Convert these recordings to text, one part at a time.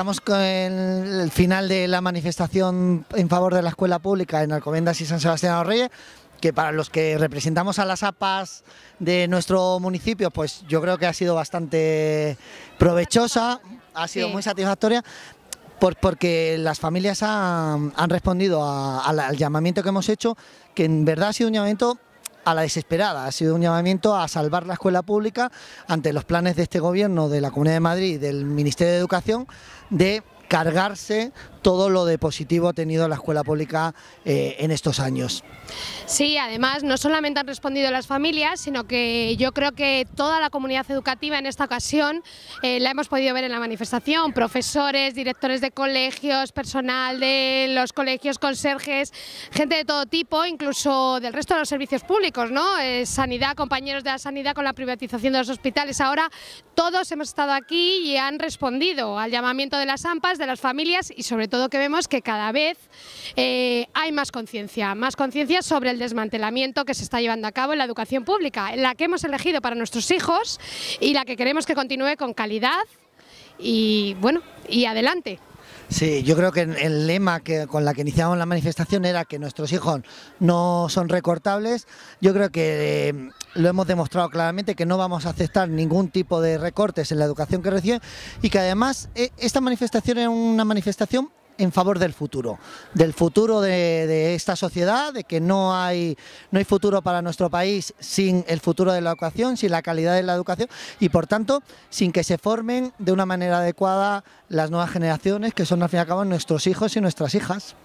estamos con el final de la manifestación en favor de la escuela pública en Alcomendas y San Sebastián de los Reyes, que para los que representamos a las APAS de nuestro municipio, pues yo creo que ha sido bastante provechosa, ha sido muy satisfactoria, porque las familias han, respondido al llamamiento que hemos hecho, que en verdad ha sido un llamamiento a la desesperada, ha sido un llamamiento a salvar la escuela pública ante los planes de este gobierno, de la Comunidad de Madrid, del Ministerio de Educación, de cargarse todo lo de positivo ha tenido la escuela pública eh, en estos años. Sí, además no solamente han respondido las familias, sino que yo creo que toda la comunidad educativa en esta ocasión eh, la hemos podido ver en la manifestación, profesores, directores de colegios, personal de los colegios, conserjes, gente de todo tipo, incluso del resto de los servicios públicos, ¿no? Eh, sanidad, compañeros de la sanidad con la privatización de los hospitales. Ahora todos hemos estado aquí y han respondido al llamamiento de las AMPAs, de las familias y sobre todo todo que vemos que cada vez eh, hay más conciencia, más conciencia sobre el desmantelamiento que se está llevando a cabo en la educación pública, en la que hemos elegido para nuestros hijos y la que queremos que continúe con calidad y bueno, y adelante. Sí, yo creo que el lema que, con la que iniciamos la manifestación era que nuestros hijos no son recortables. Yo creo que eh, lo hemos demostrado claramente que no vamos a aceptar ningún tipo de recortes en la educación que reciben y que además eh, esta manifestación es una manifestación en favor del futuro, del futuro de, esta sociedad, de que no hay, no hay futuro para nuestro país sin el futuro de la educación, sin la calidad de la educación y por tanto sin que se formen de una manera adecuada las nuevas generaciones que son al fin y al cabo nuestros hijos y nuestras hijas.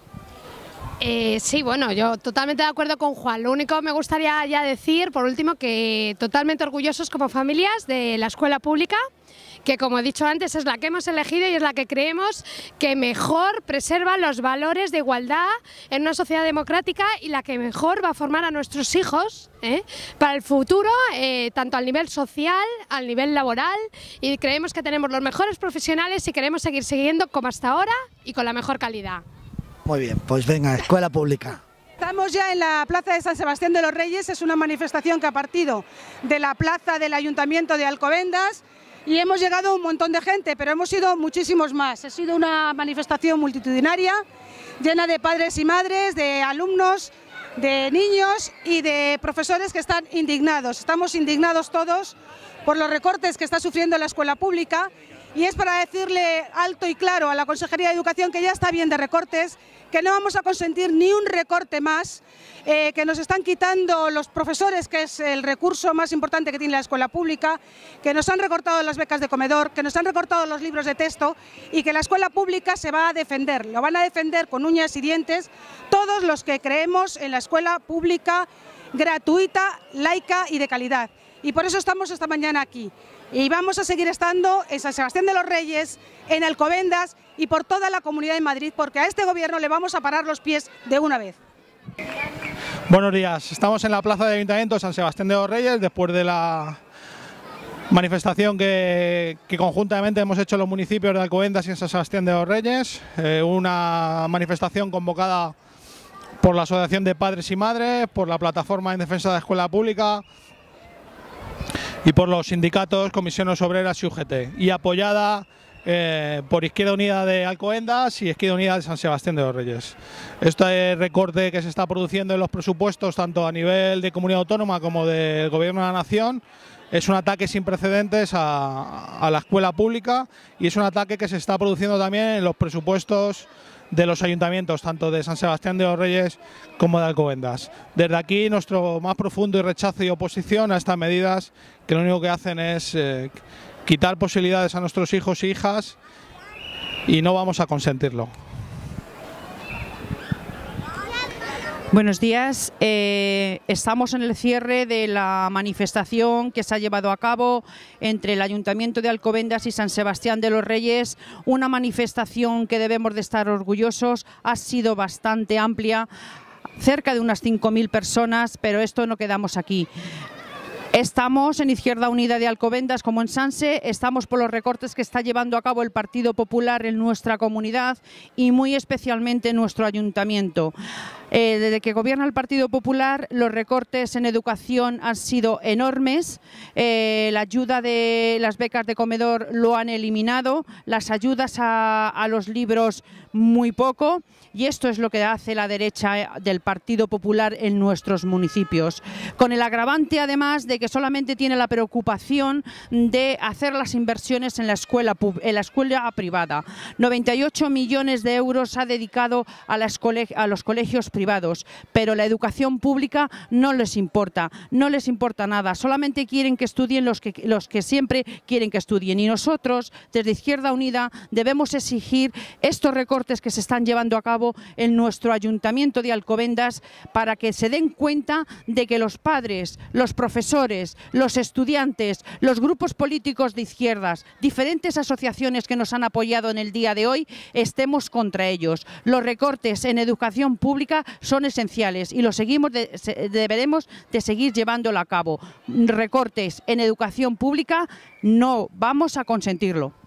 Eh, sí, bueno, yo totalmente de acuerdo con Juan. Lo único que me gustaría ya decir, por último, que totalmente orgullosos como familias de la escuela pública, que como he dicho antes es la que hemos elegido y es la que creemos que mejor preserva los valores de igualdad en una sociedad democrática y la que mejor va a formar a nuestros hijos ¿eh? para el futuro, eh, tanto al nivel social, al nivel laboral y creemos que tenemos los mejores profesionales y queremos seguir siguiendo como hasta ahora y con la mejor calidad. Muy bien, pues venga, escuela pública. Estamos ya en la Plaza de San Sebastián de los Reyes, es una manifestación que ha partido de la Plaza del Ayuntamiento de Alcobendas y hemos llegado un montón de gente, pero hemos sido muchísimos más. Ha sido una manifestación multitudinaria, llena de padres y madres, de alumnos, de niños y de profesores que están indignados. Estamos indignados todos por los recortes que está sufriendo la escuela pública y es para decirle alto y claro a la Consejería de Educación que ya está bien de recortes, que no vamos a consentir ni un recorte más, eh, que nos están quitando los profesores, que es el recurso más importante que tiene la escuela pública, que nos han recortado las becas de comedor, que nos han recortado los libros de texto y que la escuela pública se va a defender. Lo van a defender con uñas y dientes todos los que creemos en la escuela pública gratuita, laica y de calidad. Y por eso estamos esta mañana aquí. Y vamos a seguir estando en San Sebastián de los Reyes, en Alcobendas y por toda la comunidad de Madrid, porque a este gobierno le vamos a parar los pies de una vez. Buenos días, estamos en la plaza de Ayuntamiento San Sebastián de los Reyes, después de la manifestación que, conjuntamente hemos hecho los municipios de Alcobendas y San Sebastián de los Reyes, eh, una manifestación convocada por la Asociación de Padres y Madres, por la Plataforma en Defensa de la Escuela Pública, y por los sindicatos Comisiones Obreras y UGT y apoyada eh, por Izquierda Unida de Alcoendas y Izquierda Unida de San Sebastián de los Reyes. Este recorte que se está produciendo en los presupuestos tanto a nivel de comunidad autónoma como del Gobierno de la Nación es un ataque sin precedentes a, la escuela pública y es un ataque que se está produciendo también en los presupuestos de los ayuntamientos, tanto de San Sebastián de los Reyes como de Alcobendas. Desde aquí nuestro más profundo y rechazo y oposición a estas medidas que lo único que hacen es eh, quitar posibilidades a nuestros hijos e hijas y no vamos a consentirlo. Buenos días. Eh, estamos en el cierre de la manifestación que se ha llevado a cabo entre el Ayuntamiento de Alcobendas y San Sebastián de los Reyes. Una manifestación que debemos de estar orgullosos. Ha sido bastante amplia, cerca de unas 5.000 personas, pero esto no quedamos aquí. Estamos en Izquierda Unida de Alcobendas como en Sanse, estamos por los recortes que está llevando a cabo el Partido Popular en nuestra comunidad y muy especialmente en nuestro ayuntamiento. Eh, desde que gobierna el Partido Popular, los recortes en educación han sido enormes. Eh, la ayuda de las becas de comedor lo han eliminado. Las ayudas a, los libros muy poco. Y esto es lo que hace la derecha del Partido Popular en nuestros municipios. Con el agravante, además, de que solamente tiene la preocupación de hacer las inversiones en la escuela, en la escuela privada. 98 millones de euros ha dedicado a, a los colegios privados, pero la educación pública no les importa, no les importa nada, solamente quieren que estudien los que, los que siempre quieren que estudien. Y nosotros, desde Izquierda Unida, debemos exigir estos recortes que se están llevando a cabo en nuestro ayuntamiento de Alcobendas para que se den cuenta de que los padres, los profesores, los estudiantes, los grupos políticos de izquierdas, diferentes asociaciones que nos han apoyado en el día de hoy, estemos contra ellos. Los recortes en educación pública son esenciales y lo seguimos deberemos de seguir llevándolo a cabo. Recortes en educación pública no vamos a consentirlo.